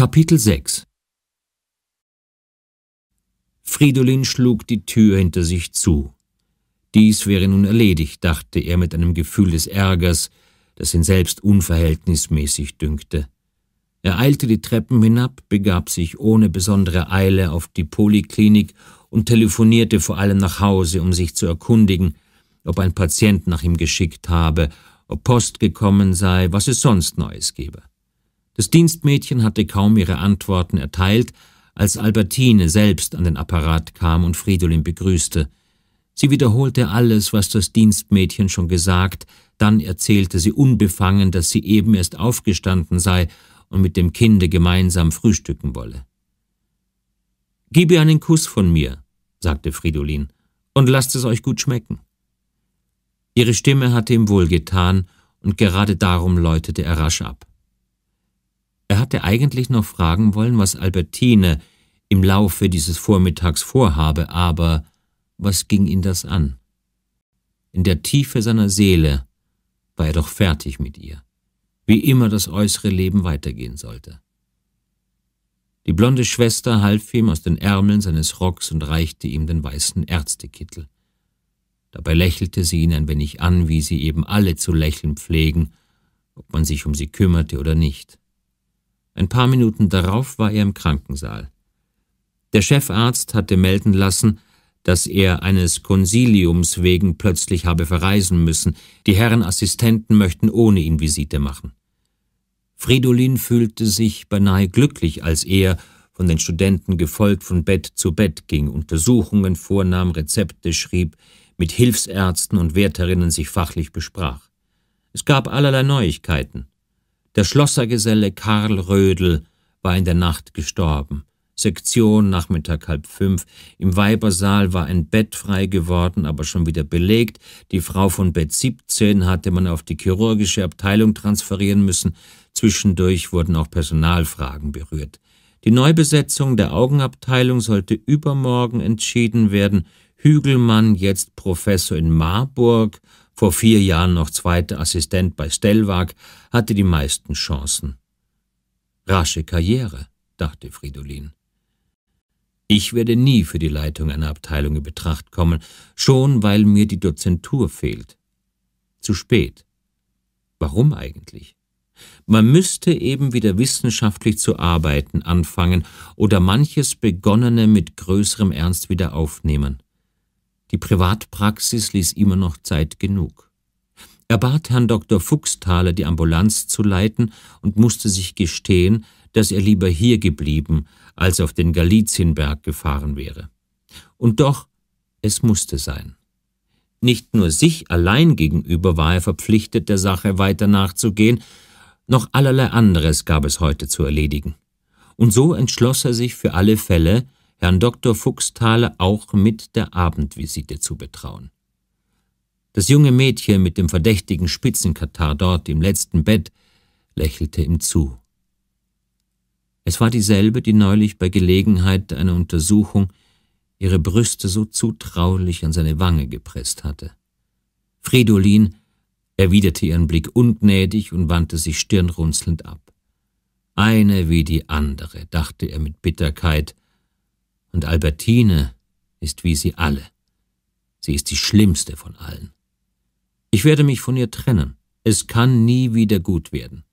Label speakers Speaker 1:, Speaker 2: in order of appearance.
Speaker 1: Kapitel 6 Fridolin schlug die Tür hinter sich zu. Dies wäre nun erledigt, dachte er mit einem Gefühl des Ärgers, das ihn selbst unverhältnismäßig dünkte. Er eilte die Treppen hinab, begab sich ohne besondere Eile auf die Poliklinik und telefonierte vor allem nach Hause, um sich zu erkundigen, ob ein Patient nach ihm geschickt habe, ob Post gekommen sei, was es sonst Neues gebe. Das Dienstmädchen hatte kaum ihre Antworten erteilt, als Albertine selbst an den Apparat kam und Fridolin begrüßte. Sie wiederholte alles, was das Dienstmädchen schon gesagt, dann erzählte sie unbefangen, dass sie eben erst aufgestanden sei und mit dem Kinde gemeinsam frühstücken wolle. Gib ihr einen Kuss von mir, sagte Fridolin, und lasst es euch gut schmecken. Ihre Stimme hatte ihm wohlgetan, und gerade darum läutete er rasch ab. Er hatte eigentlich noch fragen wollen, was Albertine im Laufe dieses Vormittags vorhabe, aber was ging ihn das an? In der Tiefe seiner Seele war er doch fertig mit ihr, wie immer das äußere Leben weitergehen sollte. Die blonde Schwester half ihm aus den Ärmeln seines Rocks und reichte ihm den weißen Ärztekittel. Dabei lächelte sie ihn ein wenig an, wie sie eben alle zu lächeln pflegen, ob man sich um sie kümmerte oder nicht. Ein paar Minuten darauf war er im Krankensaal. Der Chefarzt hatte melden lassen, dass er eines Konsiliums wegen plötzlich habe verreisen müssen. Die Herren Assistenten möchten ohne ihn Visite machen. Fridolin fühlte sich beinahe glücklich, als er, von den Studenten gefolgt, von Bett zu Bett ging, Untersuchungen vornahm, Rezepte schrieb, mit Hilfsärzten und Wärterinnen sich fachlich besprach. Es gab allerlei Neuigkeiten. Der Schlossergeselle Karl Rödel war in der Nacht gestorben. Sektion Nachmittag halb fünf. Im Weibersaal war ein Bett frei geworden, aber schon wieder belegt. Die Frau von Bett 17 hatte man auf die chirurgische Abteilung transferieren müssen. Zwischendurch wurden auch Personalfragen berührt. Die Neubesetzung der Augenabteilung sollte übermorgen entschieden werden. Hügelmann, jetzt Professor in Marburg, vor vier Jahren noch zweiter Assistent bei Stellwag, hatte die meisten Chancen. Rasche Karriere, dachte Fridolin. Ich werde nie für die Leitung einer Abteilung in Betracht kommen, schon weil mir die Dozentur fehlt. Zu spät. Warum eigentlich? Man müsste eben wieder wissenschaftlich zu arbeiten anfangen oder manches Begonnene mit größerem Ernst wieder aufnehmen. Die Privatpraxis ließ immer noch Zeit genug. Er bat Herrn Dr. Fuchsthaler, die Ambulanz zu leiten und musste sich gestehen, dass er lieber hier geblieben, als auf den Galizienberg gefahren wäre. Und doch, es musste sein. Nicht nur sich allein gegenüber war er verpflichtet, der Sache weiter nachzugehen, noch allerlei anderes gab es heute zu erledigen. Und so entschloss er sich für alle Fälle, Herrn Dr. Fuchsthale auch mit der Abendvisite zu betrauen. Das junge Mädchen mit dem verdächtigen Spitzenkatar dort im letzten Bett lächelte ihm zu. Es war dieselbe, die neulich bei Gelegenheit einer Untersuchung ihre Brüste so zutraulich an seine Wange gepresst hatte. Fridolin erwiderte ihren Blick ungnädig und wandte sich stirnrunzelnd ab. Eine wie die andere, dachte er mit Bitterkeit, und Albertine ist wie sie alle. Sie ist die schlimmste von allen. Ich werde mich von ihr trennen. Es kann nie wieder gut werden.